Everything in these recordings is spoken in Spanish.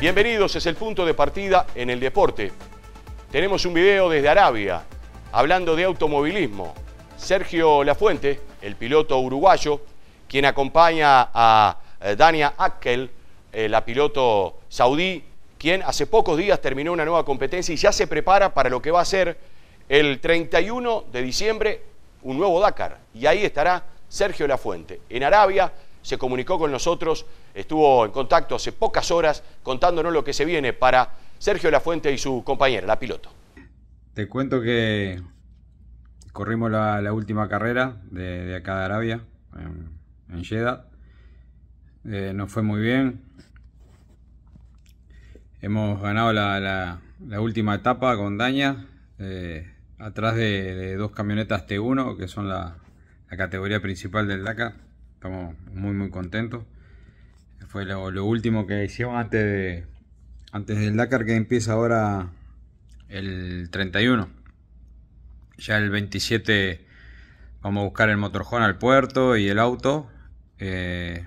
Bienvenidos, es el punto de partida en el deporte. Tenemos un video desde Arabia, hablando de automovilismo. Sergio Lafuente, el piloto uruguayo, quien acompaña a eh, Dania Akkel, eh, la piloto saudí, quien hace pocos días terminó una nueva competencia y ya se prepara para lo que va a ser el 31 de diciembre un nuevo Dakar. Y ahí estará Sergio Lafuente, en Arabia, se comunicó con nosotros, estuvo en contacto hace pocas horas contándonos lo que se viene para Sergio Lafuente y su compañera, la piloto. Te cuento que corrimos la, última carrera de, acá de Arabia, en, Jeddah. Eh, nos fue muy bien. Hemos ganado la, última etapa con Daña, eh, atrás de, de, dos camionetas T1, que son la, categoría principal del Dakar. Estamos muy muy contentos. Fue lo, último que hicimos antes, de, antes del Dakar que empieza ahora el 31. Ya el 27 vamos a buscar el motorjón al puerto y el auto. Eh,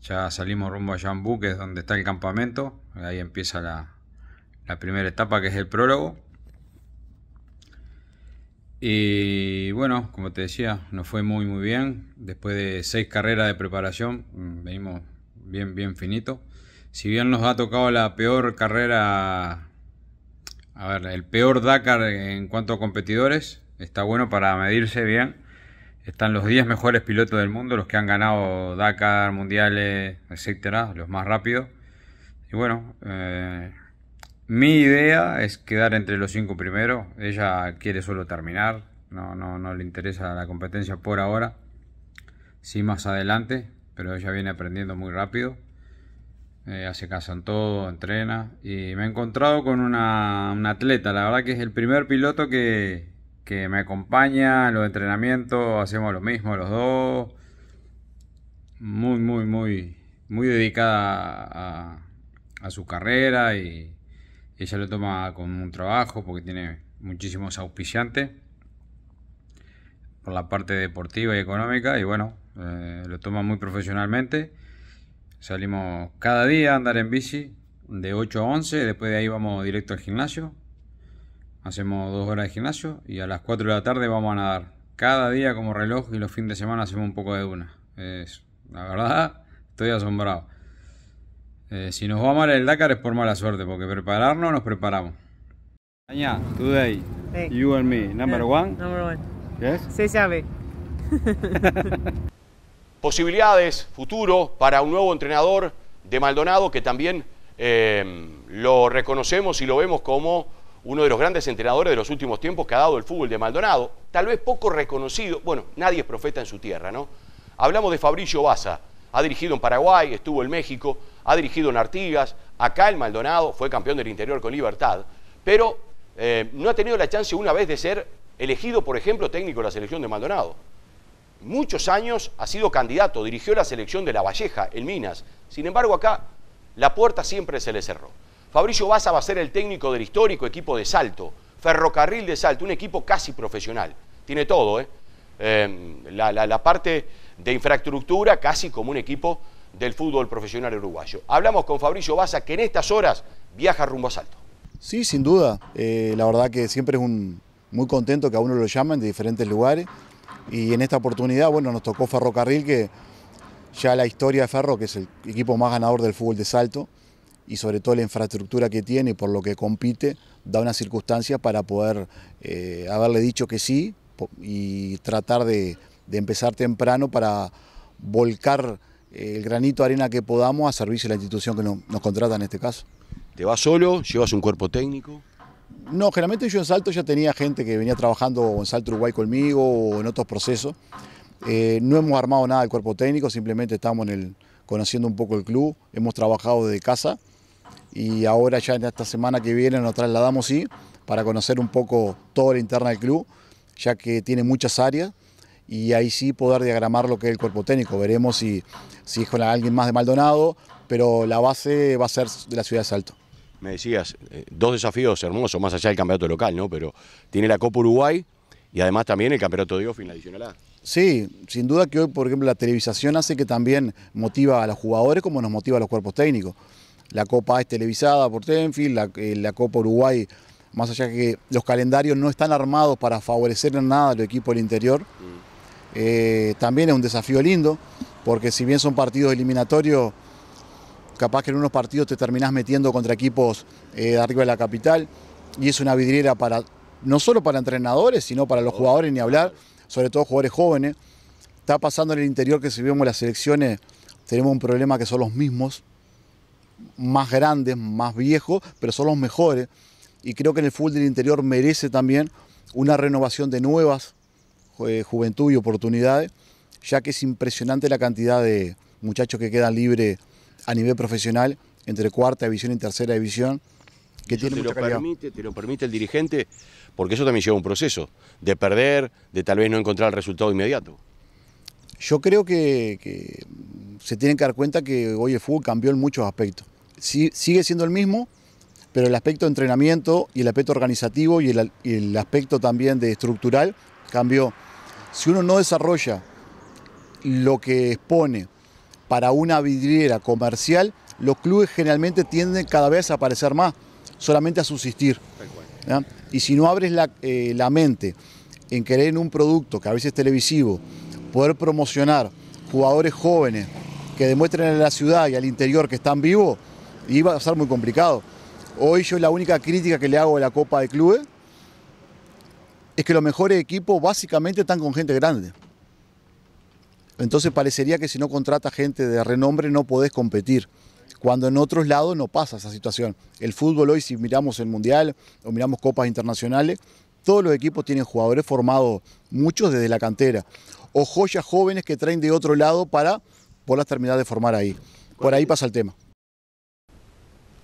ya salimos rumbo a Jambu, que es donde está el campamento. Ahí empieza la primera etapa, que es el prólogo. Y bueno, como te decía, nos fue muy muy bien. Después de seis carreras de preparación, mm, venimos bien bien finito. Si bien nos ha tocado la peor carrera, a ver, el peor Dakar en cuanto a competidores, está bueno para medirse bien. Están los 10 mejores pilotos del mundo, los que han ganado Dakar, mundiales, etcétera, los más rápidos. Y bueno, eh, mi idea es quedar entre los cinco primeros. Ella quiere solo terminar. No, no, no le interesa la competencia por ahora. Sí, más adelante. Pero ella viene aprendiendo muy rápido. Eh, hace caso en todo, entrena. Y me he encontrado con una, atleta. La verdad que es el primer piloto que, me acompaña en los entrenamientos. Hacemos lo mismo los dos. Muy, muy, muy, muy dedicada a, a su carrera y ella lo toma como un trabajo porque tiene muchísimos auspiciantes por la parte deportiva y económica y bueno, eh, lo toma muy profesionalmente. Salimos cada día a andar en bici de 8 a 11, después de ahí vamos directo al gimnasio. Hacemos dos horas de gimnasio y a las 4 de la tarde vamos a nadar. Cada día como reloj y los fines de semana hacemos un poco de una. Es, la verdad, estoy asombrado. Eh, si nos va mal el Dakar es por mala suerte, porque prepararnos nos preparamos. today, you and me, number eh, one. Number one. Se sabe. Posibilidades, futuro para un nuevo entrenador de Maldonado que también eh, lo reconocemos y lo vemos como uno de los grandes entrenadores de los últimos tiempos que ha dado el fútbol de Maldonado, tal vez poco reconocido, bueno, nadie es profeta en su tierra, ¿no? Hablamos de Fabricio Baza, ha dirigido en Paraguay, estuvo en México, ha dirigido en Artigas, acá en Maldonado, fue campeón del interior con Libertad, pero eh, no ha tenido la chance una vez de ser elegido, por ejemplo, técnico de la selección de Maldonado. Muchos años ha sido candidato, dirigió la selección de La Valleja, en Minas. Sin embargo, acá la puerta siempre se le cerró. Fabricio Baza va a ser el técnico del histórico equipo de Salto, Ferrocarril de Salto, un equipo casi profesional. Tiene todo, ¿eh? Eh, la, la parte de infraestructura casi como un equipo del fútbol profesional uruguayo. Hablamos con Fabricio Baza, que en estas horas viaja rumbo a Salto. Sí, sin duda. Eh, la verdad que siempre es un, muy contento que a uno lo llamen de diferentes lugares. Y en esta oportunidad, bueno, nos tocó Ferrocarril, que ya la historia de Ferro, que es el equipo más ganador del fútbol de Salto, y sobre todo la infraestructura que tiene y por lo que compite, da una circunstancia para poder eh, haberle dicho que sí y tratar de, de empezar temprano para volcar el granito arena que podamos a servicio de la institución que nos, contrata en este caso. ¿Te vas solo? ¿Llevas un cuerpo técnico? No, generalmente yo en Salto ya tenía gente que venía trabajando en Salto Uruguay conmigo o en otros procesos. Eh, no hemos armado nada del cuerpo técnico, simplemente estamos en el, conociendo un poco el club, hemos trabajado desde casa y ahora ya en esta semana que viene nos trasladamos sí para conocer un poco toda la interna del club, ya que tiene muchas áreas, y ahí sí poder diagramar lo que es el cuerpo técnico. Veremos si, si es con alguien más de Maldonado, pero la base va a ser de la ciudad de Salto. Me decías, eh, dos desafíos hermosos, más allá del campeonato local, ¿no? Pero tiene la Copa Uruguay y además también el campeonato de Ofin la adicional A. Sí, sin duda que hoy, por ejemplo, la televisación hace que también motiva a los jugadores como nos motiva a los cuerpos técnicos. La Copa es televisada por Tenfield, la, eh, Copa Uruguay más allá que los calendarios no están armados para favorecer en nada al equipo del interior, mm. Eh, también es un desafío lindo, porque si bien son partidos eliminatorios, capaz que en unos partidos te terminás metiendo contra equipos eh, de arriba de la capital, y es una vidriera para no solo para entrenadores, sino para los jugadores, ni hablar, sobre todo jugadores jóvenes. Está pasando en el interior que si vemos las selecciones, tenemos un problema que son los mismos, más grandes, más viejos, pero son los mejores. Y creo que en el fútbol del interior merece también una renovación de nuevas eh, juventud y oportunidades, ya que es impresionante la cantidad de muchachos que quedan libres a nivel profesional entre cuarta división y tercera división. Que tiene te, lo permite, te lo permite el dirigente, porque eso también lleva un proceso de perder, de tal vez no encontrar el resultado inmediato. Yo creo que, se tienen que dar cuenta que hoy el fútbol cambió en muchos aspectos. sigue siendo el mismo, pero el aspecto de entrenamiento y el aspecto organizativo y el aspecto también de estructural cambió. Si uno no desarrolla lo que expone para una vidriera comercial, los clubes generalmente tienden cada vez a aparecer más, solamente a subsistir. Y si no abres la, eh, mente en querer en un producto que a veces es televisivo, poder promocionar jugadores jóvenes que demuestren en la ciudad y al interior que están vivos, iba a ser muy complicado. Hoy yo la única crítica que le hago a la Copa de Clubes es que los mejores equipos básicamente están con gente grande. Entonces parecería que si no contrata gente de renombre no podés competir, cuando en otros lados no pasa esa situación. El fútbol hoy, si miramos el Mundial o miramos copas internacionales, todos los equipos tienen jugadores formados, muchos desde la cantera, o joyas jóvenes que traen de otro lado para poder terminar de formar ahí. Por ahí pasa el tema.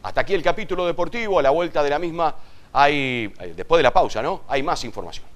Hasta aquí el capítulo deportivo, a la vuelta de la misma hay, eh, después de la pausa, ¿no? Hay más información.